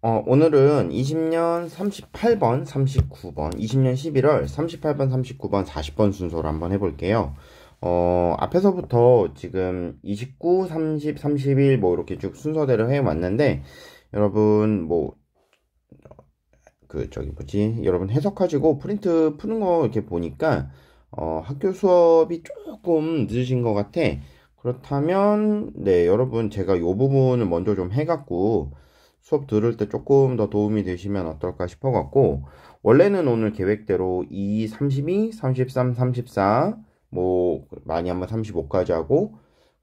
어, 오늘은 20년 38번, 39번, 20년 11월 38번, 39번, 40번 순서로 한번 해볼게요. 어, 앞에서부터 지금 29, 30, 31 뭐 이렇게 쭉 순서대로 해왔는데 여러분 뭐 그 저기 뭐지 여러분 해석하시고 프린트 푸는 거 이렇게 보니까 어, 학교 수업이 조금 늦으신 것 같아 그렇다면 네 여러분 제가 요 부분을 먼저 좀 해갖고 수업 들을 때 조금 더 도움이 되시면 어떨까 싶어 갖고 원래는 오늘 계획대로 2, 32, 33, 34, 뭐 많이 한번 35까지 하고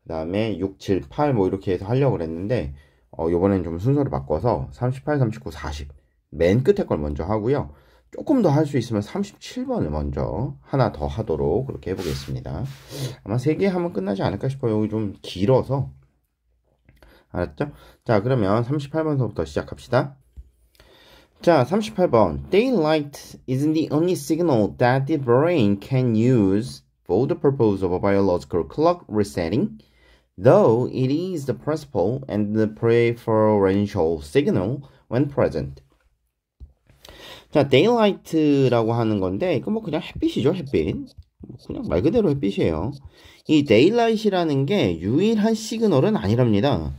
그 다음에 6, 7, 8 뭐 이렇게 해서 하려고 그랬는데 어, 요번엔 좀 순서를 바꿔서 38, 39, 40 맨 끝에 걸 먼저 하고요 조금 더 할 수 있으면 37번을 먼저 하나 더 하도록 그렇게 해보겠습니다 아마 3개 하면 끝나지 않을까 싶어요 여기 좀 길어서 알았죠? 자 그러면 38번서부터 시작합시다. 자 38번 Daylight isn't the only signal that the brain can use for the purpose of a biological clock resetting though it is the principal and the preferential signal when present. 자, daylight라고 하는 건데, 이거 뭐 그냥 햇빛이죠, 햇빛. 그냥 말 그대로 햇빛이에요. 이 daylight이라는 게 유일한 시그널은 아니랍니다.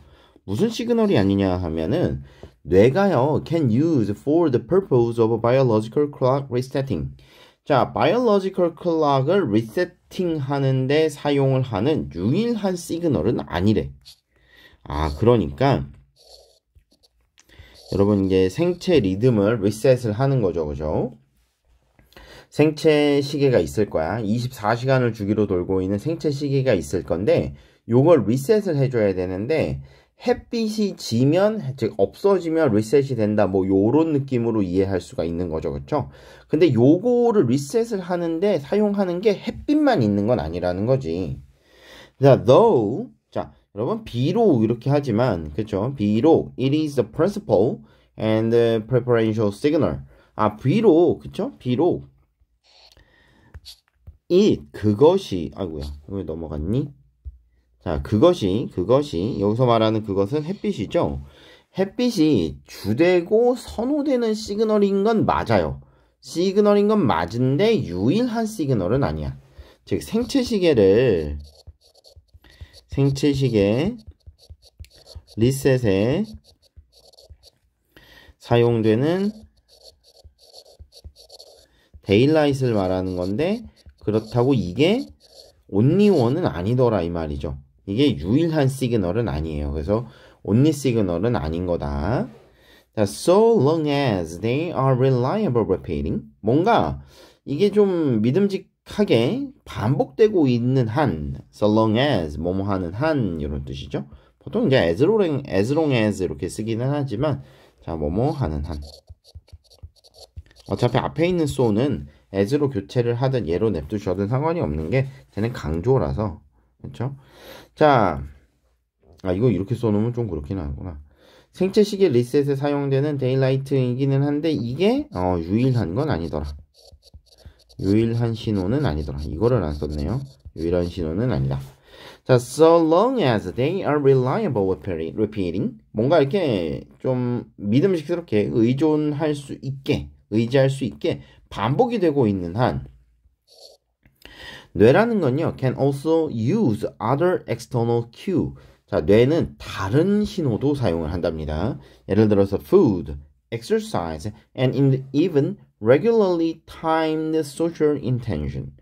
무슨 시그널이 아니냐 하면은 뇌가요 can use for the purpose of biological clock resetting. 자, biological clock을 resetting 하는데 사용을 하는 유일한 시그널은 아니래. 아, 그러니까 여러분 이제 생체 리듬을 리셋을 하는 거죠. 그죠? 생체 시계가 있을 거야. 24시간을 주기로 돌고 있는 생체 시계가 있을 건데 요걸 리셋을 해줘야 되는데 햇빛이 지면 즉 없어지면 리셋이 된다 뭐 요런 느낌으로 이해할 수가 있는 거죠 그렇죠 근데 요거를 리셋을 하는데 사용하는 게 햇빛만 있는 건 아니라는 거지 자 though 자 여러분 비록 이렇게 하지만 그렇죠 비록 it is the p r i n c i p l e and the preferential signal 아 비록 그렇죠 비록 it 그것이 아이고야 왜 넘어갔니 자, 그것이, 그것이, 여기서 말하는 그것은 햇빛이죠. 햇빛이 주되고 선호되는 시그널인 건 맞아요. 시그널인 건 맞은데 유일한 시그널은 아니야. 즉, 생체시계를, 생체시계, 리셋에 사용되는 데일라이트를 말하는 건데, 그렇다고 이게 온리원은 아니더라 이 말이죠. 이게 유일한 시그널은 아니에요. 그래서 only 시그널은 아닌 거다. 자, so long as they are reliable repeating 뭔가 이게 좀 믿음직하게 반복되고 있는 한 so long as 뭐뭐 하는 한 이런 뜻이죠. 보통 이제 as long, as long as 이렇게 쓰기는 하지만 자 뭐뭐 하는 한 어차피 앞에 있는 so는 as로 교체를 하든 예로 냅두셔도 상관이 없는 게 쟤는 강조라서 그렇죠? 자, 아 이거 이렇게 써놓으면 좀 그렇긴 하구나. 생체 시계 리셋에 사용되는 데일라이트이기는 한데 이게 어, 유일한 건 아니더라. 유일한 신호는 아니더라. 이거를 안 썼네요. 유일한 신호는 아니다. 자, so long as they are reliable repeating 뭔가 이렇게 좀 믿음직스럽게 의존할 수 있게 의지할 수 있게 반복이 되고 있는 한 뇌라는 건요, can also use other external cue. 자, 뇌는 다른 신호도 사용을 한답니다. 예를 들어서 food, exercise, and in even regularly timed social intention.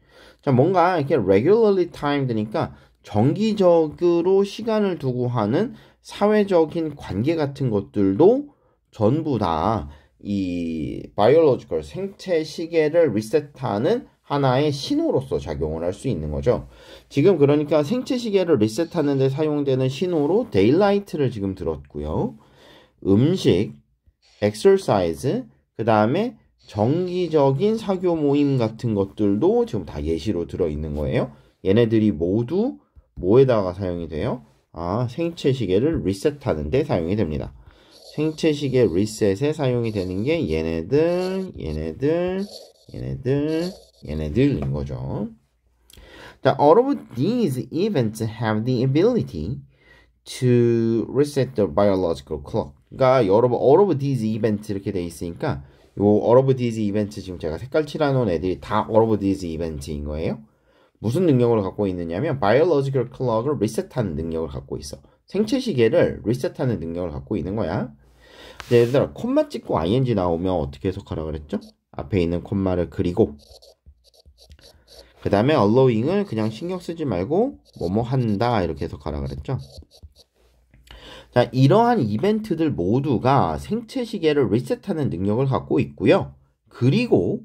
자, 뭔가 이렇게 regularly timed니까 정기적으로 시간을 두고 하는 사회적인 관계 같은 것들도 전부 다이 바이올로지컬 생체 시계를 리셋하는 하나의 신호로서 작용을 할 수 있는 거죠. 지금 그러니까 생체 시계를 리셋하는 데 사용되는 신호로 데일라이트를 지금 들었고요. 음식, 엑설사이즈, 그 다음에 정기적인 사교 모임 같은 것들도 지금 다 예시로 들어있는 거예요. 얘네들이 모두 뭐에다가 사용이 돼요? 아, 생체 시계를 리셋하는 데 사용이 됩니다. 생체 시계 리셋에 사용이 되는 게 얘네들, 얘네들, 얘네들, 얘네들인 거죠. That all of these events have the ability to reset the biological clock. 그러니까 여러분 all of these events 이렇게 돼 있으니까 요 all of these events 지금 제가 색깔 칠해놓은 애들이 다 all of these event인 거예요. 무슨 능력을 갖고 있느냐면 biological clock을 리셋하는 능력을 갖고 있어. 생체 시계를 리셋하는 능력을 갖고 있는 거야. 예를 들어 콤마 찍고 ing 나오면 어떻게 해석하라 그랬죠? 앞에 있는 콤마를 그리고 그 다음에 allowing을 그냥 신경 쓰지 말고 뭐뭐 한다 이렇게 해석하라 그랬죠. 자, 이러한 이벤트들 모두가 생체 시계를 리셋하는 능력을 갖고 있고요. 그리고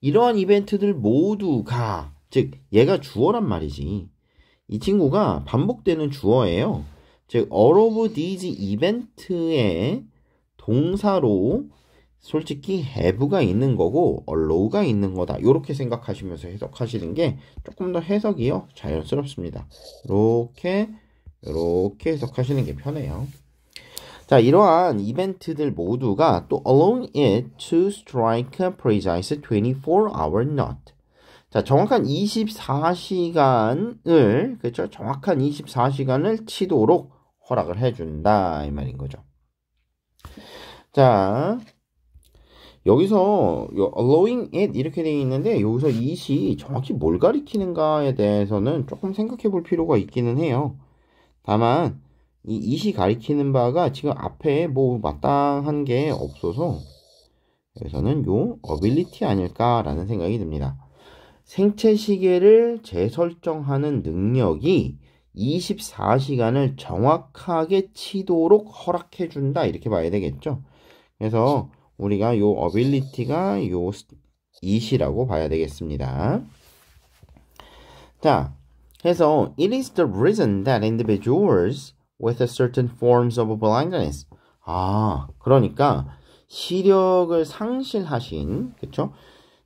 이러한 이벤트들 모두가 즉 얘가 주어란 말이지. 이 친구가 반복되는 주어예요. 즉 all of these 이벤트의 동사로 솔직히 have가 있는 거고 allow가 있는 거다. 이렇게 생각하시면서 해석하시는 게 조금 더 해석이요. 자연스럽습니다. 이렇게 이렇게 해석하시는 게 편해요. 자, 이러한 이벤트들 모두가 또 allowing it to strike a precise 24-hour n o t 자, 정확한 24시간을 그렇죠? 정확한 24시간을 치도록 허락을 해 준다 이 말인 거죠. 자, 여기서 allowing it 이렇게 되어 있는데 여기서 it이 정확히 뭘 가리키는가에 대해서는 조금 생각해 볼 필요가 있기는 해요. 다만 이 it이 가리키는 바가 지금 앞에 뭐 마땅한 게 없어서 여기서는 요 ability 아닐까라는 생각이 듭니다. 생체 시계를 재설정하는 능력이 24시간을 정확하게 치도록 허락해준다 이렇게 봐야 되겠죠. 그래서 우리가 요 어빌리티가 요 이시라고 봐야 되겠습니다. 자, 해서 it is the reason that individuals with certain forms of blindness 아, 그러니까 시력을 상실하신 그쵸?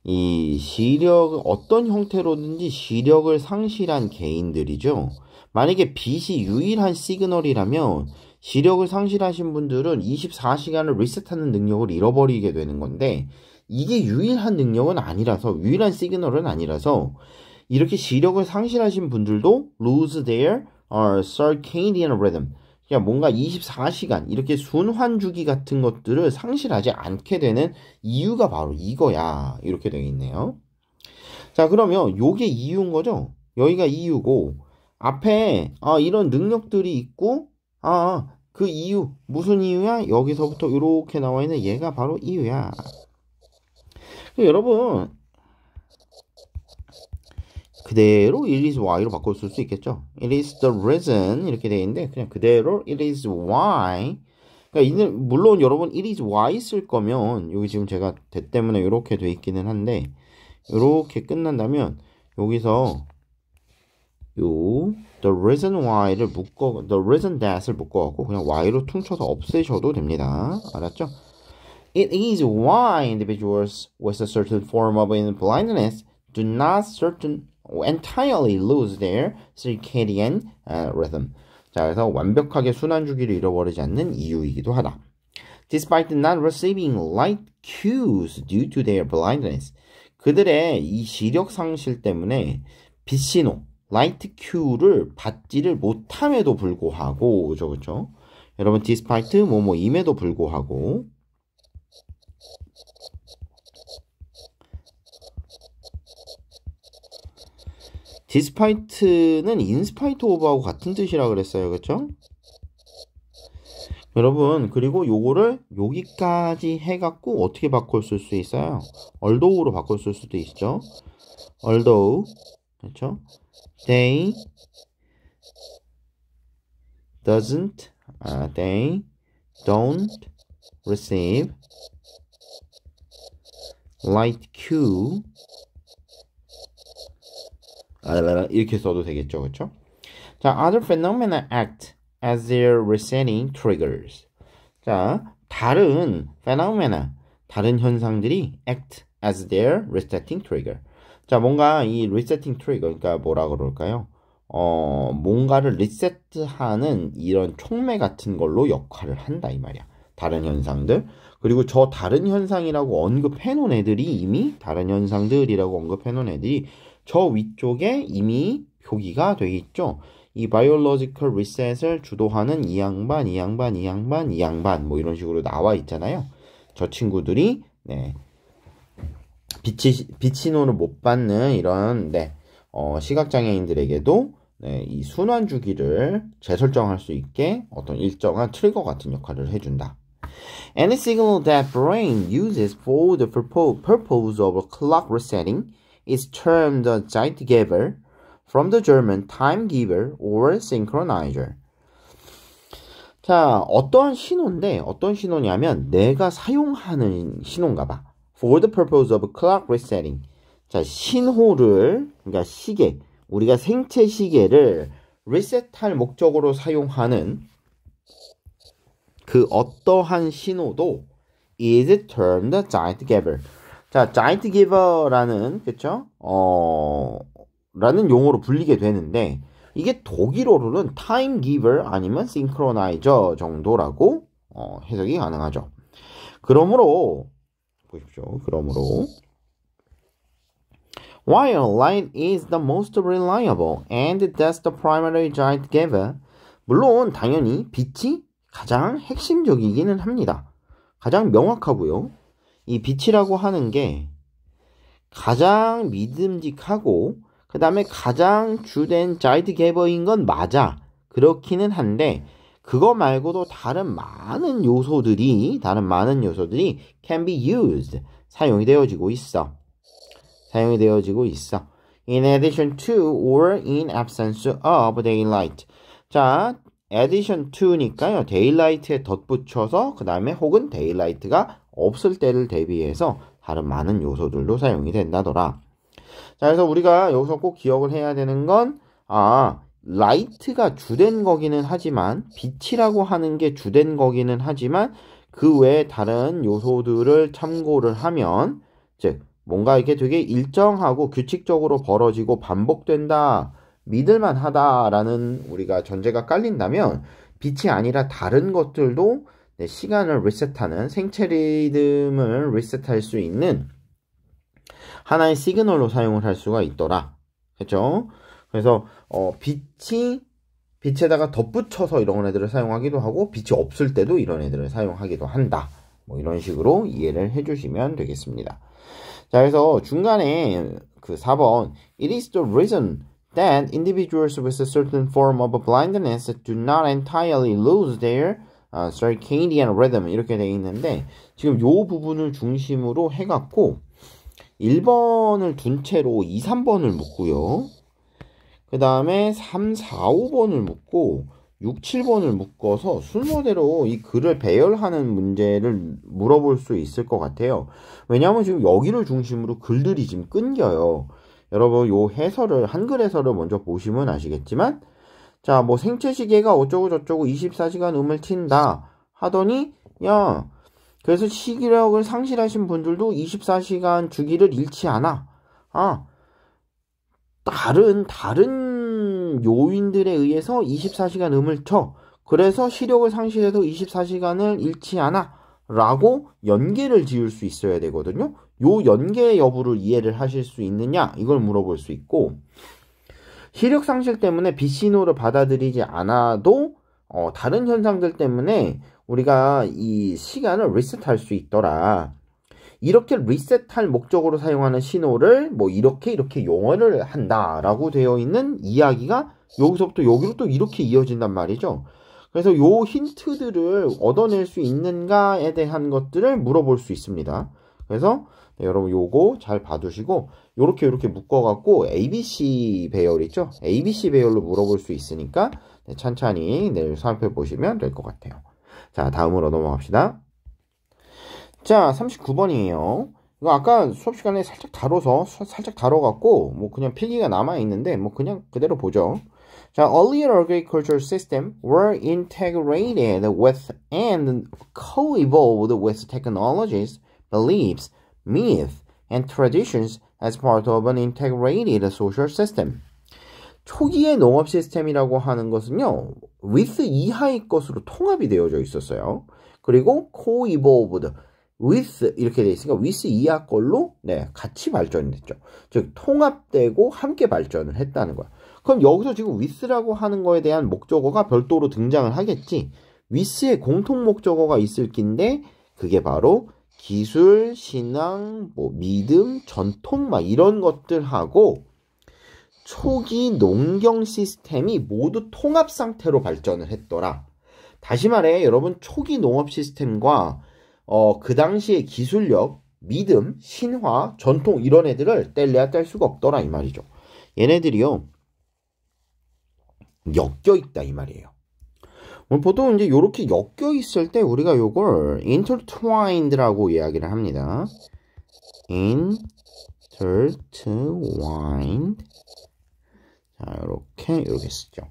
이 시력 어떤 형태로든지 시력을 상실한 개인들이죠. 만약에 빛이 유일한 시그널이라면 시력을 상실하신 분들은 24시간을 리셋하는 능력을 잃어버리게 되는 건데 이게 유일한 능력은 아니라서 유일한 시그널은 아니라서 이렇게 시력을 상실하신 분들도 lose their uh, circadian rhythm 그냥 그러니까 뭔가 24시간 이렇게 순환 주기 같은 것들을 상실하지 않게 되는 이유가 바로 이거야 이렇게 되어 있네요 자 그러면 요게 이유인 거죠 여기가 이유고 앞에 아, 이런 능력들이 있고 아, 아, 그 이유. 무슨 이유야? 여기서부터 이렇게 나와 있는 얘가 바로 이유야. 여러분, 그대로 it is why로 바꿀 수 있겠죠. it is the reason 이렇게 되어 있는데 그냥 그대로 it is why 그러니까 물론 여러분 it is why 쓸 거면 여기 지금 제가 대 때문에 이렇게 돼 있기는 한데 이렇게 끝난다면 여기서 요 the reason why를 묶어 the reason that을 묶어갖고 그냥 why로 퉁쳐서 없애셔도 됩니다. 알았죠? It is why individuals with a certain form of blindness do not certain entirely lose their circadian rhythm. 자, 그래서 완벽하게 순환 주기를 잃어버리지 않는 이유이기도 하다. Despite not receiving light cues due to their blindness, 그들의 이 시력 상실 때문에 빛 신호, 라이트 큐를 받지를 못함에도 불구하고 그죠 그죠 여러분 디스파이트 뭐뭐임에도 불구하고 디스파이트는 인스파이트 오브하고 같은 뜻이라 그랬어요. 그렇죠? 여러분 그리고 요거를 여기까지 해갖고 어떻게 바꿀수 있어요? 얼도우로 바꿀 수도 있죠. 얼도우 그렇죠? they doesn't uh, they don't receive light Q 이렇게 써도 되겠죠 그렇죠? 자, other phenomena act as their resetting triggers. 자, 다른 phenomena, 다른 현상들이 act as their resetting trigger. 자, 뭔가 이 리셋팅 트릭, 그러니까 뭐라 그럴까요? 어, 뭔가를 리셋하는 이런 촉매 같은 걸로 역할을 한다, 이 말이야. 다른 현상들. 그리고 저 다른 현상이라고 언급해놓은 애들이 이미, 다른 현상들이라고 언급해놓은 애들이 저 위쪽에 이미 표기가 돼 있죠. 이 바이올로지컬 리셋을 주도하는 이 양반, 이 양반, 이 양반, 이 양반 뭐 이런 식으로 나와 있잖아요. 저 친구들이 네, 빛이, 빛신호를 못 받는 이런, 네, 어, 시각장애인들에게도 네, 이 순환 주기를 재설정할 수 있게 어떤 일정한 트리거 같은 역할을 해준다. Any signal that brain uses for the purpose of a clock resetting is termed a Zeitgeber from the German timegiver or synchronizer. 자, 어떤 신호인데 어떤 신호냐면 내가 사용하는 신호인가 봐. for the purpose of clock resetting. 자, 신호를, 그러니까 시계, 우리가 생체 시계를 r e s e t 할 목적으로 사용하는 그 어떠한 신호도 is termed giant giver. 자, giant giver라는, 그쵸? 어, 라는 용어로 불리게 되는데, 이게 독일어로는 time giver 아니면 synchronizer 정도라고 어, 해석이 가능하죠. 그러므로 보십시오. 그러므로 While light is the most reliable and that's the primary giant giver 물론 당연히 빛이 가장 핵심적이기는 합니다. 가장 명확하고요. 이 빛이라고 하는 게 가장 믿음직하고 그 다음에 가장 주된 자이드 개버인 건 맞아. 그렇기는 한데 그거 말고도 다른 많은 요소들이 다른 많은 요소들이 can be used 사용이 되어지고 있어. 사용이 되어지고 있어. In addition to or in absence of daylight. 자, addition to니까요. daylight에 덧붙여서 그 다음에 혹은 daylight가 없을 때를 대비해서 다른 많은 요소들로 사용이 된다더라. 자, 그래서 우리가 여기서 꼭 기억을 해야 되는 건, 아, 라이트가 주된 거기는 하지만 빛이라고 하는 게 주된 거기는 하지만 그 외에 다른 요소들을 참고를 하면 즉 뭔가 이게 되게 일정하고 규칙적으로 벌어지고 반복된다 믿을만 하다라는 우리가 전제가 깔린다면 빛이 아니라 다른 것들도 시간을 리셋하는 생체 리듬을 리셋할 수 있는 하나의 시그널로 사용을 할 수가 있더라. 그죠? 그래서 어, 빛이 빛에다가 덧붙여서 이런 애들을 사용하기도 하고 빛이 없을 때도 이런 애들을 사용하기도 한다. 뭐 이런 식으로 이해를 해주시면 되겠습니다. 자 그래서 중간에 그 4번 It is the reason that individuals with a certain form of blindness do not entirely lose their uh, circadian rhythm 이렇게 되어 있는데 지금 요 부분을 중심으로 해갖고 1번을 둔 채로 2, 3번을 묶고요. 그 다음에 3, 4, 5번을 묶고 6, 7번을 묶어서 순서대로 이 글을 배열하는 문제를 물어볼 수 있을 것 같아요. 왜냐하면 지금 여기를 중심으로 글들이 지금 끊겨요. 여러분 요 해설을 한글 해설을 먼저 보시면 아시겠지만 자뭐 생체 시계가 어쩌고 저쩌고 24시간 음을 튄다 하더니 야 그래서 시기력을 상실하신 분들도 24시간 주기를 잃지 않아. 아 다른 다른 요인들에 의해서 24시간 음을 쳐. 그래서 시력을 상실해서 24시간을 잃지 않아. 라고 연계를 지을 수 있어야 되거든요. 요 연계 여부를 이해를 하실 수 있느냐? 이걸 물어볼 수 있고, 시력 상실 때문에 빛 신호를 받아들이지 않아도, 어, 다른 현상들 때문에 우리가 이 시간을 리셋할 수 있더라. 이렇게 리셋할 목적으로 사용하는 신호를 뭐 이렇게 이렇게 용어를 한다라고 되어 있는 이야기가 여기서부터 여기로 또 이렇게 이어진단 말이죠. 그래서 요 힌트들을 얻어낼 수 있는가에 대한 것들을 물어볼 수 있습니다. 그래서 네, 여러분 요거 잘 봐두시고 요렇게 요렇게 묶어갖고 ABC 배열 있죠? ABC 배열로 물어볼 수 있으니까 네, 찬찬히 내일 살펴보시면 될 것 같아요. 자 다음으로 넘어갑시다. 자, 39번이에요. 이거 아까 수업 시간에 살짝 다뤄서 살짝 다뤄갖고 뭐 그냥 필기가 남아 있는데 뭐 그냥 그대로 보죠. 자, earlier agriculture system were integrated with and co-evolved with technologies, beliefs, myths, and traditions as part of an integrated social system. 초기의 농업 시스템이라고 하는 것은요, with 이하의 것으로 통합이 되어져 있었어요. 그리고 co-evolved with 이렇게 돼 있으니까 with 이하 걸로 네 같이 발전이됐죠즉 통합되고 함께 발전을 했다는 거야. 그럼 여기서 지금 with라고 하는 거에 대한 목적어가 별도로 등장을 하겠지. with의 공통 목적어가 있을 낀데 그게 바로 기술, 신앙, 뭐 믿음, 전통 막 이런 것들하고 초기 농경 시스템이 모두 통합 상태로 발전을 했더라. 다시 말해 여러분 초기 농업 시스템과 어, 그 당시의 기술력, 믿음, 신화, 전통 이런 애들을 뗄래야 뗄 수가 없더라 이 말이죠. 얘네들이요. 엮여 있다 이 말이에요. 뭐, 보통 이제 이렇게 엮여 있을 때 우리가 요걸 intertwined라고 이야기를 합니다. intertwined 자, 이렇게 이렇게 쓰죠.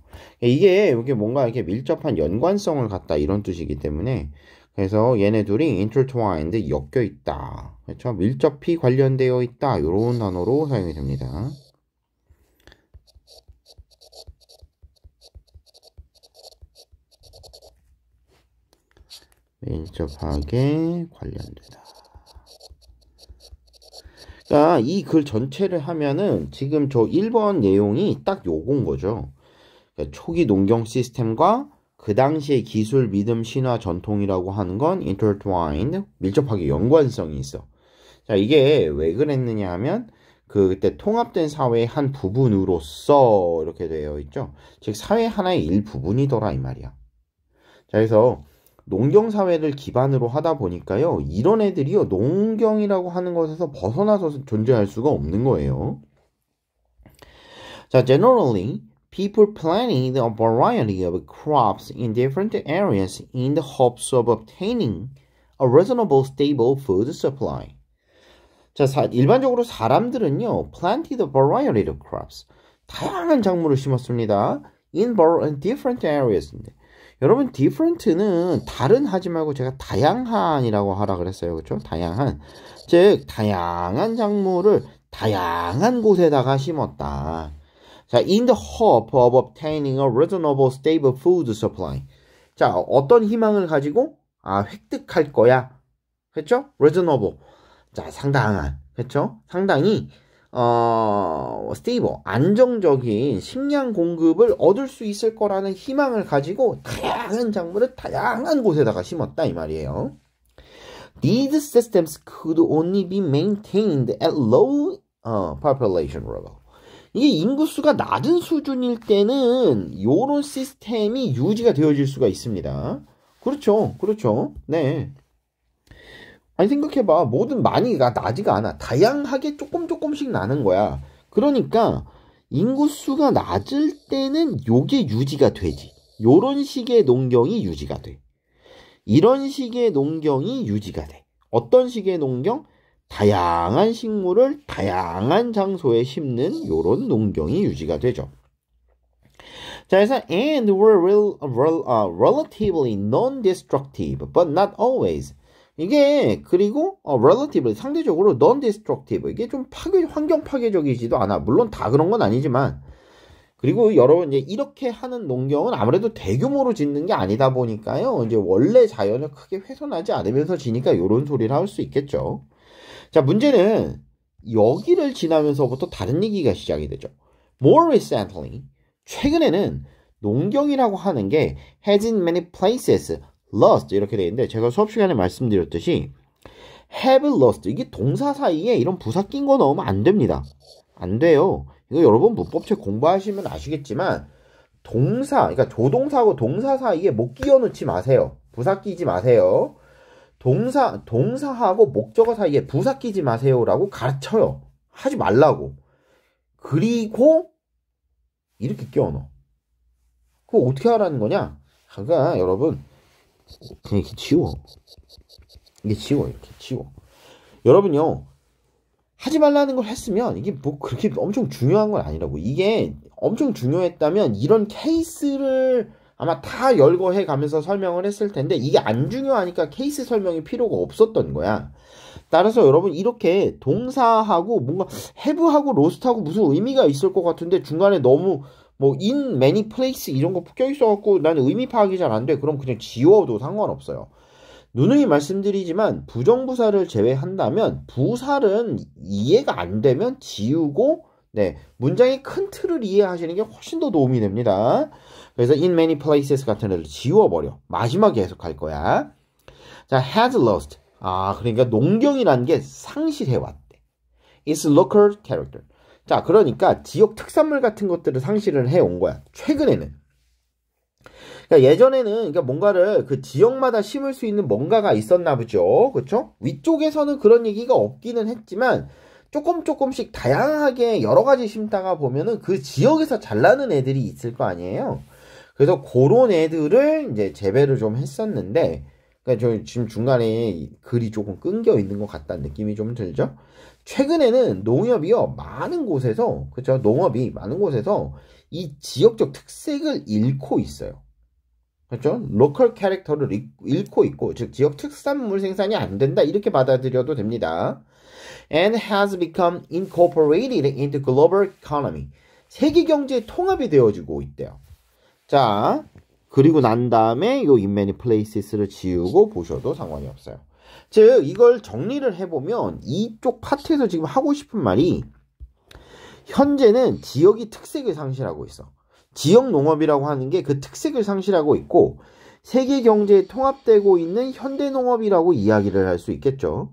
이게 이게 뭔가 이렇게 밀접한 연관성을 갖다 이런 뜻이기 때문에 그래서 얘네 둘이 intertwined 엮여 있다. 그렇죠? 밀접히 관련되어 있다. 이런 단어로 사용이 됩니다. 밀접하게 관련되다. 그러니까 이글 전체를 하면은 지금 저 1번 내용이 딱 요건 거죠. 그러니까 초기 농경 시스템과 그 당시의 기술, 믿음, 신화, 전통이라고 하는 건 intertwined, 밀접하게 연관성이 있어. 자, 이게 왜 그랬느냐 하면 그 그때 통합된 사회의 한 부분으로서 이렇게 되어 있죠. 즉 사회 하나의 일부분이더라 이 말이야. 자, 그래서 농경 사회를 기반으로 하다 보니까요. 이런 애들이요. 농경이라고 하는 것에서 벗어나서 존재할 수가 없는 거예요. 자, generally people planted a variety of crops in different areas in the hopes of obtaining a reasonable stable food supply. 자, 사, 일반적으로 사람들은요, planted the variety of crops. 다양한 작물을 심었습니다. in different areas. 여러분, different는 다른 하지 말고 제가 다양한이라고 하라 그랬어요. 그쵸 다양한. 즉, 다양한 작물을 다양한 곳에다가 심었다. 자, in the hope of obtaining a reasonable stable food supply. 자, 어떤 희망을 가지고 아, 획득할 거야. 그렇죠? reasonable. 자, 상당한. 그렇죠? 상당히 어, 스테이블, 안정적인 식량 공급을 얻을 수 있을 거라는 희망을 가지고 다양한 작물을 다양한 곳에다가 심었다 이 말이에요. These systems could only be maintained at low uh, population level. 이게 인구수가 낮은 수준일 때는 요런 시스템이 유지가 되어질 수가 있습니다. 그렇죠. 그렇죠. 네. 아니 생각해봐. 모든 많이가 나지가 않아. 다양하게 조금 조금씩 나는 거야. 그러니까 인구수가 낮을 때는 요게 유지가 되지. 요런 식의 농경이 유지가 돼. 이런 식의 농경이 유지가 돼. 어떤 식의 농경? 다양한 식물을 다양한 장소에 심는 이런 농경이 유지가 되죠. 자, 그래서 and were real, real, uh, relatively non-destructive, but not always. 이게 그리고 어, relatively 상대적으로 non-destructive 이게 좀 파괴 환경 파괴적이지도 않아. 물론 다 그런 건 아니지만 그리고 여러분 이제 이렇게 하는 농경은 아무래도 대규모로 짓는 게 아니다 보니까요. 이제 원래 자연을 크게 훼손하지 않으면서 지니까 이런 소리를 할 수 있겠죠. 자, 문제는 여기를 지나면서부터 다른 얘기가 시작이 되죠. More recently, 최근에는 농경이라고 하는 게 has in many places lost 이렇게 돼 있는데 제가 수업 시간에 말씀드렸듯이 have lost 이게 동사 사이에 이런 부사 낀 거 넣으면 안 됩니다. 안 돼요. 이거 여러분 문법책 공부하시면 아시겠지만 동사 그러니까 조동사하고 동사 사이에 못 끼워 놓지 마세요. 부사 끼지 마세요. 동사 동사하고 목적어 사이에 부사 끼지 마세요라고 가르쳐요. 하지 말라고. 그리고 이렇게 끼워넣어. 그거 어떻게 하라는 거냐? 그러니까 여러분 그냥 이렇게 지워. 이게 지워 이렇게 지워. 여러분요. 하지 말라는 걸 했으면 이게 뭐 그렇게 엄청 중요한 건 아니라고. 이게 엄청 중요했다면 이런 케이스를 아마 다 열거해 가면서 설명을 했을 텐데 이게 안 중요하니까 케이스 설명이 필요가 없었던 거야. 따라서 여러분 이렇게 동사하고 뭔가 해부하고로스트하고 무슨 의미가 있을 것 같은데 중간에 너무 뭐 인매 m 플레이스 이런 거붙여 있어갖고 나는 의미 파악이 잘 안 돼. 그럼 그냥 지워도 상관없어요. 누누이 말씀드리지만 부정부사를 제외한다면 부사는 이해가 안 되면 지우고 네 문장의 큰 틀을 이해하시는 게 훨씬 더 도움이 됩니다. 그래서 in many places 같은 애를 지워버려. 마지막에 해석할 거야. 자, has lost. 아, 그러니까 농경이라는 게 상실해왔대. its local character. 자, 그러니까 지역 특산물 같은 것들을 상실을 해온 거야. 최근에는. 그러니까 예전에는 그러니까 뭔가를 그 지역마다 심을 수 있는 뭔가가 있었나 보죠. 그렇죠? 위쪽에서는 그런 얘기가 없기는 했지만 조금 조금씩 다양하게 여러 가지 심다가 보면은 그 지역에서 잘나는 애들이 있을 거 아니에요. 그래서 그런 애들을 이제 재배를 좀 했었는데, 그러니까 저 지금 중간에 글이 조금 끊겨 있는 것 같다는 느낌이 좀 들죠. 최근에는 농협이요 많은 곳에서 그렇죠 농업이 많은 곳에서 이 지역적 특색을 잃고 있어요. 그렇죠? 로컬 캐릭터를 잃고 있고 즉 지역 특산물 생산이 안 된다 이렇게 받아들여도 됩니다. And has become incorporated into global economy. 세계 경제의 통합이 되어지고 있대요. 자, 그리고 난 다음에 이 in many places를 지우고 보셔도 상관이 없어요. 즉, 이걸 정리를 해보면 이쪽 파트에서 지금 하고 싶은 말이 현재는 지역이 특색을 상실하고 있어. 지역 농업이라고 하는 게 그 특색을 상실하고 있고 세계 경제에 통합되고 있는 현대 농업이라고 이야기를 할 수 있겠죠.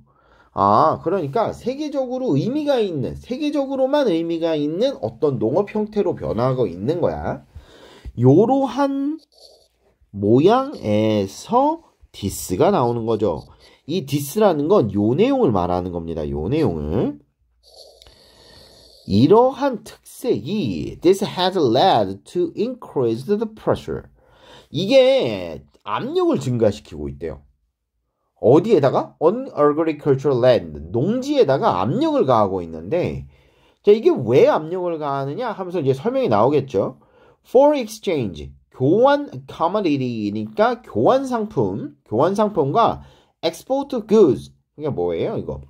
아, 그러니까 세계적으로 의미가 있는, 세계적으로만 의미가 있는 어떤 농업 형태로 변화하고 있는 거야. 이러한 모양에서 디스가 나오는 거죠. 이 디스라는 건 요 내용을 말하는 겁니다. 요 내용을. 이러한 특색이 this has led to increase the pressure. 이게 압력을 증가시키고 있대요. 어디에다가? on agricultural land. 농지에다가 압력을 가하고 있는데 자, 이게 왜 압력을 가하느냐 하면서 이제 설명이 나오겠죠. for exchange 교환 commodity니까 교환 상품, 교환 상품과 export goods 이게 뭐예요, 이거?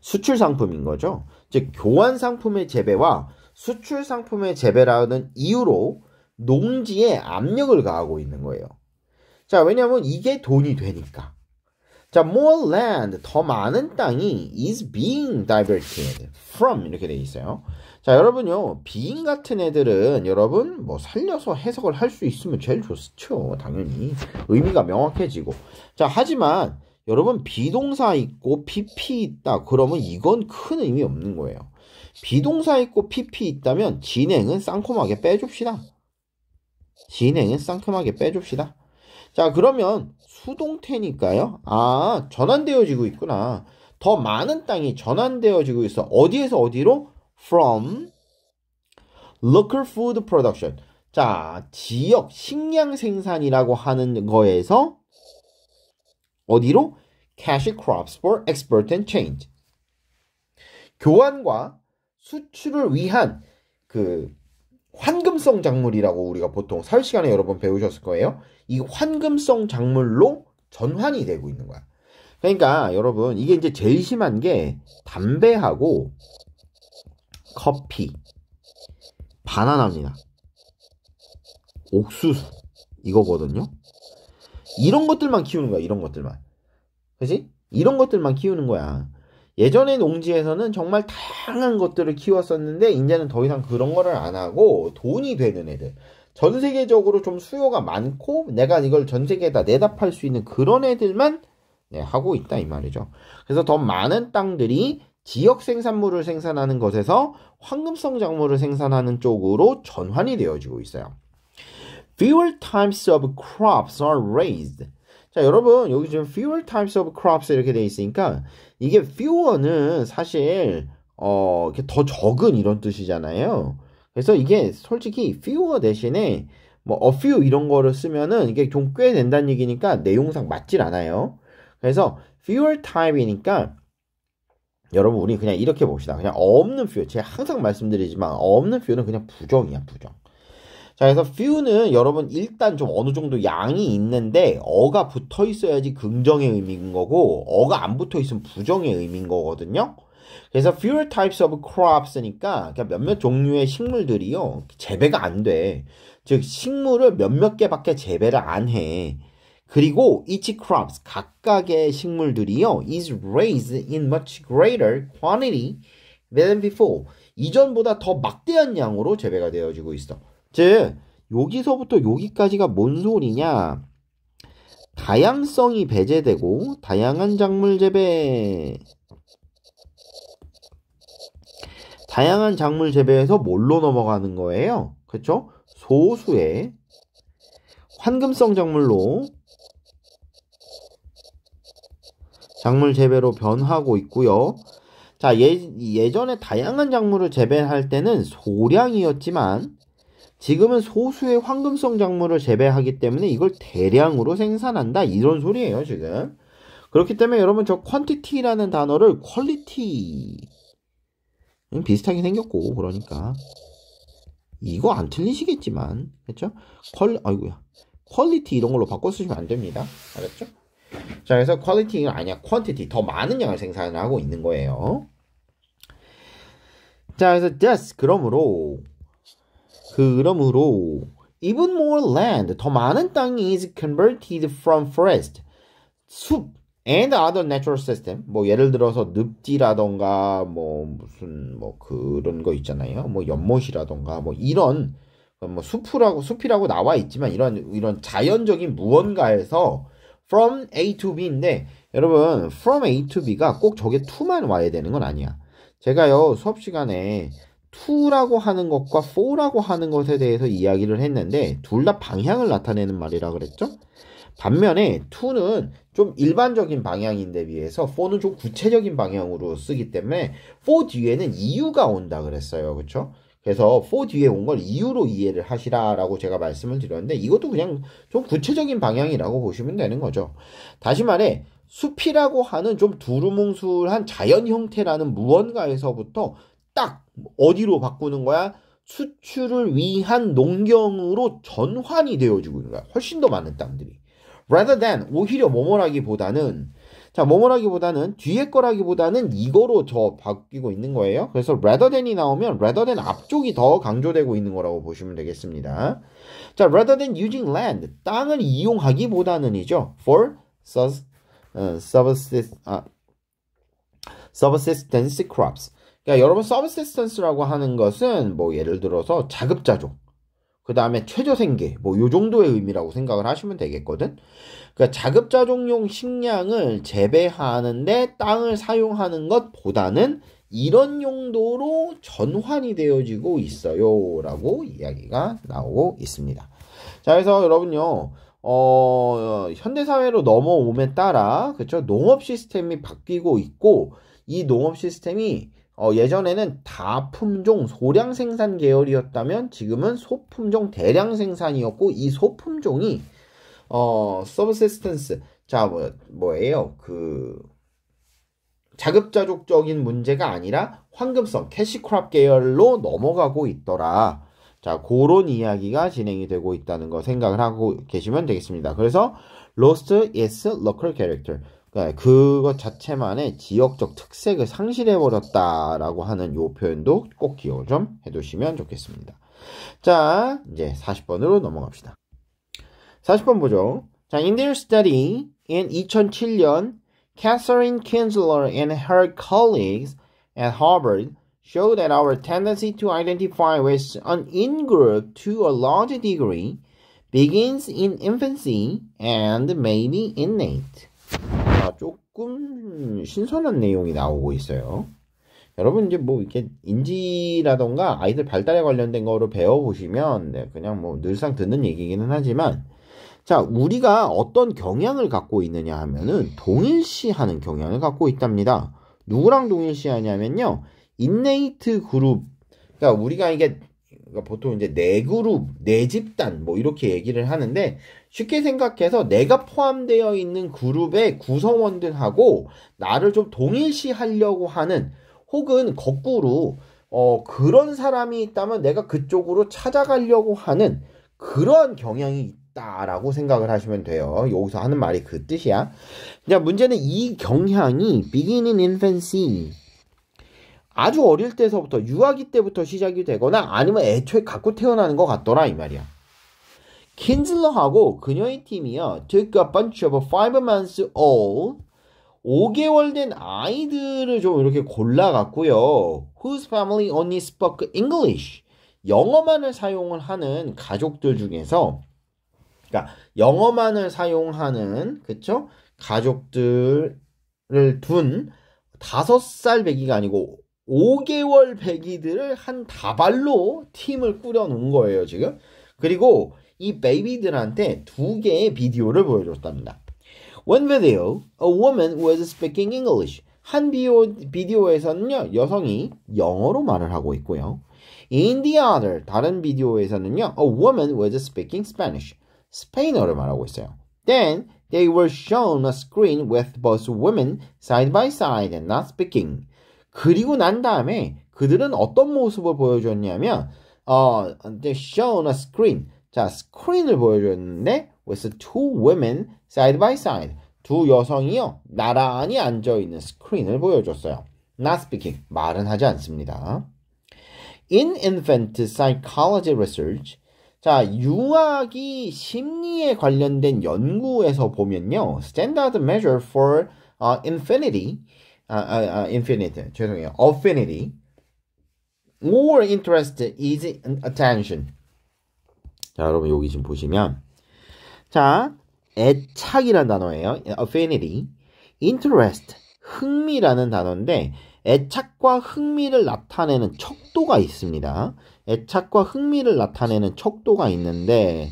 수출 상품인 거죠. 즉 교환 상품의 재배와 수출 상품의 재배라는 이유로 농지에 압력을 가하고 있는 거예요. 자, 왜냐면 이게 돈이 되니까. 자, more land, 더 많은 땅이 is being diverted from 이렇게 돼 있어요. 자, 여러분요. 비인 같은 애들은 여러분 뭐 살려서 해석을 할 수 있으면 제일 좋죠. 당연히. 의미가 명확해지고. 자, 하지만 여러분 비동사 있고 PP 있다. 그러면 이건 큰 의미 없는 거예요. 비동사 있고 PP 있다면 진행은 쌍콤하게 빼줍시다. 진행은 쌍콤하게 빼줍시다. 자, 그러면 수동태니까요. 아, 전환되어지고 있구나. 더 많은 땅이 전환되어지고 있어. 어디에서 어디로? from local food production. 자, 지역 식량 생산이라고 하는 거에서 어디로? cash crops for export and change. 교환과 수출을 위한 그 환금성 작물이라고 우리가 보통 사 시간에 여러 번 배우셨을 거예요. 이 환금성 작물로 전환이 되고 있는 거야. 그러니까 여러분 이게 이제 제일 심한 게 담배하고 커피, 바나나입니다. 옥수수 이거거든요. 이런 것들만 키우는 거야. 이런 것들만. 그지? 이런 것들만 키우는 거야. 예전에 농지에서는 정말 다양한 것들을 키웠었는데 이제는 더 이상 그런 거를 안 하고 돈이 되는 애들. 전 세계적으로 좀 수요가 많고 내가 이걸 전 세계에다 내답할수 있는 그런 애들만 네, 하고 있다 이 말이죠. 그래서 더 많은 땅들이 지역 생산물을 생산하는 것에서 황금성 작물을 생산하는 쪽으로 전환이 되어지고 있어요. Fewer types of crops are raised. 자, 여러분, 여기 지금 fewer types of crops 이렇게 되어 있으니까 이게 fewer는 사실 어, 이렇게 더 적은 이런 뜻이잖아요. 그래서 이게 솔직히 fewer 대신에 뭐 a few 이런 거를 쓰면은 이게 좀 꽤 된다는 얘기니까 내용상 맞질 않아요. 그래서 fewer type이니까 여러분 우리 그냥 이렇게 봅시다. 그냥 없는 f 제가 항상 말씀드리지만 없는 f 는 그냥 부정이야 부정. 자 그래서 f 는 여러분 일단 좀 어느 정도 양이 있는데 어가 붙어 있어야지 긍정의 의미인 거고 어가 안 붙어 있으면 부정의 의미인 거거든요. 그래서 fewer types of c r o p s 니까 그러니까 몇몇 종류의 식물들이요 재배가 안 돼. 즉 식물을 몇몇 개밖에 재배를 안 해. 그리고 each crops 각각의 식물들이요 is raised in much greater quantity than before 이전보다 더 막대한 양으로 재배가 되어지고 있어. 즉 여기서부터 여기까지가 뭔 소리냐? 다양성이 배제되고 다양한 작물 재배 다양한 작물 재배에서 뭘로 넘어가는 거예요? 그렇죠? 소수의 환금성 작물로 작물 재배로 변하고 있고요. 자, 예, 예전에 다양한 작물을 재배할 때는 소량이었지만 지금은 소수의 황금성 작물을 재배하기 때문에 이걸 대량으로 생산한다. 이런 소리예요, 지금. 그렇기 때문에 여러분 저 퀀티티라는 단어를 퀄리티 음, 비슷하게 생겼고 그러니까 이거 안 틀리시겠지만 그렇죠? 퀄 아이고야. 퀄리티 이런 걸로 바꿔 쓰시면 안 됩니다. 알았죠? 자, 그래서 퀄리티는 아니야. 퀀티티. 더 많은 양을 생산을 하고 있는 거예요. 자, 그래서 this 그러므로 그러므로 even more land 더 많은 땅이 is converted from forest 숲 and other natural system 뭐 예를 들어서 늪지라던가 뭐 무슨 뭐 그런 거 있잖아요 뭐 연못이라던가 뭐 이런 뭐 숲이라고 뭐, 숲이라고 나와 있지만 이런 이런 자연적인 무언가에서 from A to B인데 여러분 from A to B가 꼭 저게 to만 와야 되는 건 아니야. 제가요 수업 시간에 to라고 하는 것과 for라고 하는 것에 대해서 이야기를 했는데 둘 다 방향을 나타내는 말이라 그랬죠? 반면에 to는 좀 일반적인 방향인데 비해서 for는 좀 구체적인 방향으로 쓰기 때문에 for 뒤에는 이유가 온다 그랬어요. 그렇죠? 그래서 4 o 뒤에 온 걸 이유로 이해를 하시라라고 제가 말씀을 드렸는데 이것도 그냥 좀 구체적인 방향이라고 보시면 되는 거죠. 다시 말해 숲이라고 하는 좀 두루뭉술한 자연 형태라는 무언가에서부터 딱 어디로 바꾸는 거야? 수출을 위한 농경으로 전환이 되어지고 있는 거야. 훨씬 더 많은 땅들이. rather than 오히려 모모라기보다는 자, 뭐뭐라기보다는 뒤에 거라기보다는 이거로 저 바뀌고 있는 거예요. 그래서 rather than이 나오면 rather than 앞쪽이 더 강조되고 있는 거라고 보시면 되겠습니다. 자, rather than using land, 땅을 이용하기보다는이죠. for sus, uh, subsist, 아, subsistence crops. 그러니까 여러분 subsistence라고 하는 것은 뭐 예를 들어서 자급자족 그 다음에 최저생계 뭐 요 정도의 의미라고 생각을 하시면 되겠거든. 그러니까 자급자족용 식량을 재배하는데 땅을 사용하는 것보다는 이런 용도로 전환이 되어지고 있어요라고 이야기가 나오고 있습니다. 자 그래서 여러분요. 어, 현대사회로 넘어옴에 따라, 그쵸? 농업 시스템이 바뀌고 있고, 이 농업 시스템이 어, 예전에는 다품종 소량 생산 계열이었다면 지금은 소품종 대량 생산이었고 이 소품종이 어, 서브시스턴스 자 뭐, 뭐예요 그 자급자족적인 문제가 아니라 황금성 캐시크랍 계열로 넘어가고 있더라. 자, 그런 이야기가 진행이 되고 있다는 거 생각을 하고 계시면 되겠습니다. 그래서 lost is local character. 그러니까 그것 자체만의 지역적 특색을 상실해버렸다라고 하는 요 표현도 꼭 기억을 좀 해두시면 좋겠습니다. 자, 이제 40번으로 넘어갑시다. 40번 보죠. 자, in their study in 2007년 Catherine Kinsler and her colleagues at Harvard show that our tendency to identify with an in-group to a large degree begins in infancy and may be innate. 조금 신선한 내용이 나오고 있어요. 여러분 이제 뭐 이렇게 인지라던가 아이들 발달에 관련된 거를 배워보시면 네, 그냥 뭐 늘상 듣는 얘기기는 하지만 자 우리가 어떤 경향을 갖고 있느냐 하면은 동일시하는 경향을 갖고 있답니다. 누구랑 동일시하냐면요 인네이트 그룹 그러니까 우리가 이게 그러니까 보통 이제 네 그룹, 네 집단 뭐 이렇게 얘기를 하는데 쉽게 생각해서 내가 포함되어 있는 그룹의 구성원들하고 나를 좀 동일시하려고 하는 혹은 거꾸로 어 그런 사람이 있다면 내가 그쪽으로 찾아가려고 하는 그런 경향이 있다라고 생각을 하시면 돼요. 여기서 하는 말이 그 뜻이야. 자, 문제는 이 경향이 beginning infancy 아주 어릴 때서부터 유아기 때부터 시작이 되거나 아니면 애초에 갖고 태어나는 것 같더라 이 말이야. 킨즐러하고 그녀의 팀이요. took a bunch of five months old 5개월 된 아이들을 좀 이렇게 골라갔고요. whose family only spoke English 영어만을 사용을 하는 가족들 중에서 그러니까 영어만을 사용하는 그쵸 가족들을 둔5살 배기가 아니고 5개월 베이들을한 다발로 팀을 꾸려놓은 거예요, 지금. 그리고 이 베이비들한테 두 개의 비디오를 보여줬답니다. One video, a woman was speaking English. 한 비디오, 비디오에서는요, 여성이 영어로 말을 하고 있고요. In the other, 다른 비디오에서는요, a woman was speaking Spanish. 스페인어를 말하고 있어요. Then, they were shown a screen with both women side by side and not speaking. 그리고 난 다음에 그들은 어떤 모습을 보여줬냐면 어, they shown a screen. 자, 스크린을 보여줬는데 with two women side by side. 두 여성이요 나란히 앉아 있는 스크린을 보여줬어요. Not speaking. 말은 하지 않습니다. In infant psychology research. 자, 유아기 심리에 관련된 연구에서 보면요. Standard measure for uh, infinity. 아, 아, 아, infinite 죄송해요. affinity or interest is attention. 자, 여러분 여기 지금 보시면 자, 애착이란 단어예요. affinity, interest, 흥미라는 단어인데 애착과 흥미를 나타내는 척도가 있습니다. 애착과 흥미를 나타내는 척도가 있는데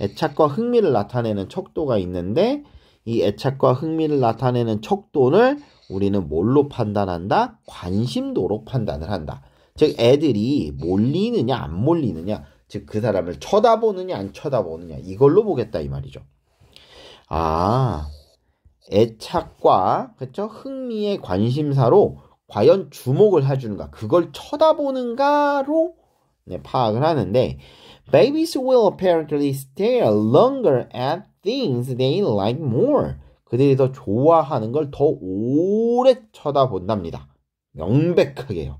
애착과 흥미를 나타내는 척도가 있는데 이 애착과 흥미를 나타내는 척도를 우리는 뭘로 판단한다? 관심도로 판단을 한다. 즉 애들이 몰리느냐 안 몰리느냐 즉 그 사람을 쳐다보느냐 안 쳐다보느냐 이걸로 보겠다 이 말이죠. 아 애착과 그쵸 흥미의 관심사로 과연 주목을 해주는가 그걸 쳐다보는가로 네, 파악을 하는데 babies will apparently stare longer at things they like more 그들이 더 좋아하는 걸 더 오래 쳐다본답니다. 명백하게요.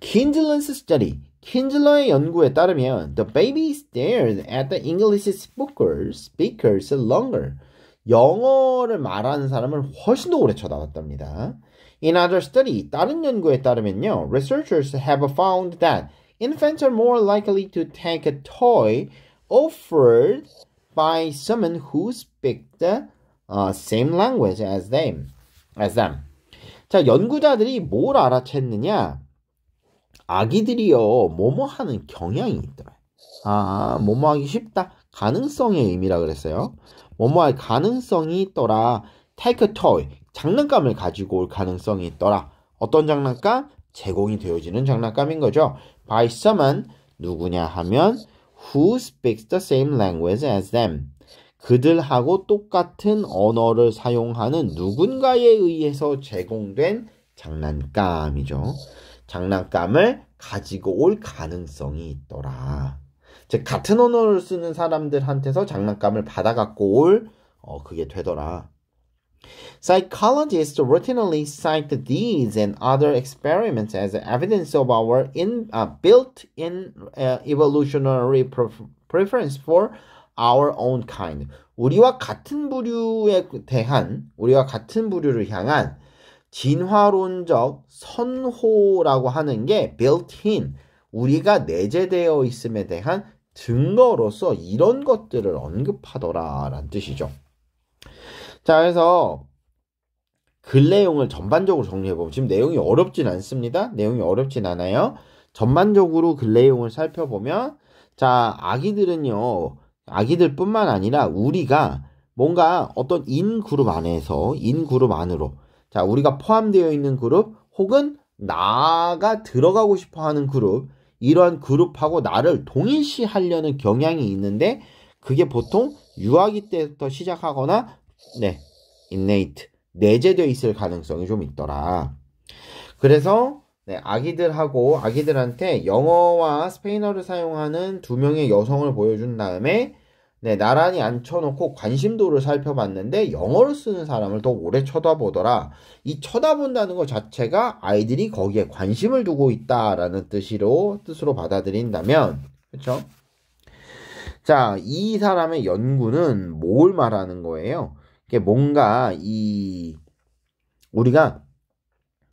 킨즐런스 스터디 킨즐러의 연구에 따르면 The baby stares at the English speakers, speakers longer. 영어를 말하는 사람을 훨씬 더 오래 쳐다봤답니다. In other study, 다른 연구에 따르면요. Researchers have found that infants are more likely to take a toy offered by someone who speaks the uh, same language as them. As them. 자, 연구자들이 뭘 알아챘느냐? 아기들이요, 뭐뭐 하는 경향이 있더라. 아, 뭐뭐 하기 쉽다. 가능성의 의미라 그랬어요. 뭐뭐 할 가능성이 있더라. Take a toy. 장난감을 가지고 올 가능성이 있더라. 어떤 장난감? 제공이 되어지는 장난감인 거죠. By someone. 누구냐 하면 who speaks the same language as them. 그들하고 똑같은 언어를 사용하는 누군가에 의해서 제공된 장난감이죠. 장난감을 가지고 올 가능성이 있더라. 즉 같은 언어를 쓰는 사람들한테서 장난감을 받아 갖고 올 어, 그게 되더라. Psychologists routinely cite these and other experiments as evidence of our in, uh, built-in uh, evolutionary preference for our own kind. 우리와 같은 부류에 대한 우리가 같은 부류를 향한 진화론적 선호라고 하는 게 built-in 우리가 내재되어 있음에 대한 증거로서 이런 것들을 언급하더라라는 뜻이죠. 자, 그래서 글 내용을 전반적으로 정리해보면 지금 내용이 어렵진 않습니다. 내용이 어렵진 않아요. 전반적으로 글 내용을 살펴보면 자, 아기들은요. 아기들뿐만 아니라 우리가 뭔가 어떤 인 그룹 안에서 인 그룹 안으로 자, 우리가 포함되어 있는 그룹 혹은 나가 들어가고 싶어 하는 그룹 이러한 그룹하고 나를 동일시하려는 경향이 있는데 그게 보통 유아기 때부터 시작하거나 네, innate 내재되어 있을 가능성이 좀 있더라. 그래서 네, 아기들하고 아기들한테 영어와 스페인어를 사용하는 두 명의 여성을 보여준 다음에 네, 나란히 앉혀놓고 관심도를 살펴봤는데 영어를 쓰는 사람을 더 오래 쳐다보더라. 이 쳐다본다는 것 자체가 아이들이 거기에 관심을 두고 있다라는 뜻으로 뜻으로 받아들인다면 그렇죠? 자, 이 사람의 연구는 뭘 말하는 거예요? 뭔가 이 우리가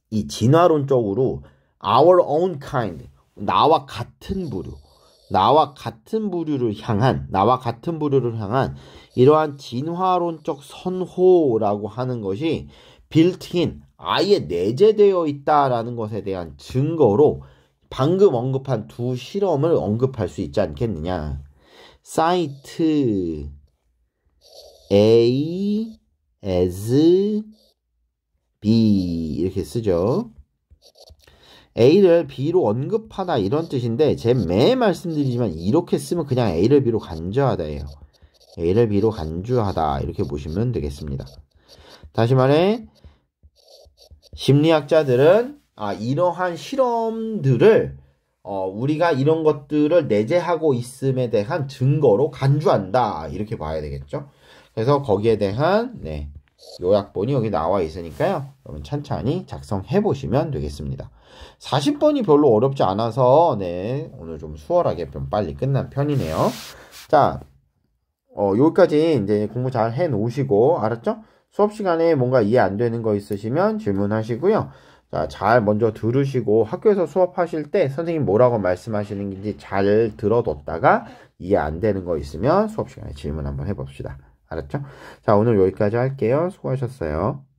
이 진화론적으로 our own kind 나와 같은 부류 나와 같은 부류를 향한 나와 같은 부류를 향한 이러한 진화론적 선호라고 하는 것이 빌트인 아예 내재되어 있다라는 것에 대한 증거로 방금 언급한 두 실험을 언급할 수 있지 않겠느냐. 사이트 A as B 이렇게 쓰죠. A를 B로 언급하다 이런 뜻인데 제 매 말씀드리지만 이렇게 쓰면 그냥 A를 B로 간주하다예요. A를 B로 간주하다 이렇게 보시면 되겠습니다. 다시 말해 심리학자들은 아, 이러한 실험들을 어, 우리가 이런 것들을 내재하고 있음에 대한 증거로 간주한다 이렇게 봐야 되겠죠. 그래서 거기에 대한 네, 요약본이 여기 나와 있으니까요. 여러분 찬찬히 작성해 보시면 되겠습니다. 40번이 별로 어렵지 않아서 네, 오늘 좀 수월하게 좀 빨리 끝난 편이네요. 자, 어, 여기까지 이제 공부 잘 해 놓으시고 알았죠? 수업 시간에 뭔가 이해 안 되는 거 있으시면 질문하시고요. 자, 잘 먼저 들으시고 학교에서 수업하실 때 선생님 뭐라고 말씀하시는지 잘 들어뒀다가 이해 안 되는 거 있으면 수업 시간에 질문 한번 해봅시다. 알았죠? 자, 오늘 여기까지 할게요. 수고하셨어요.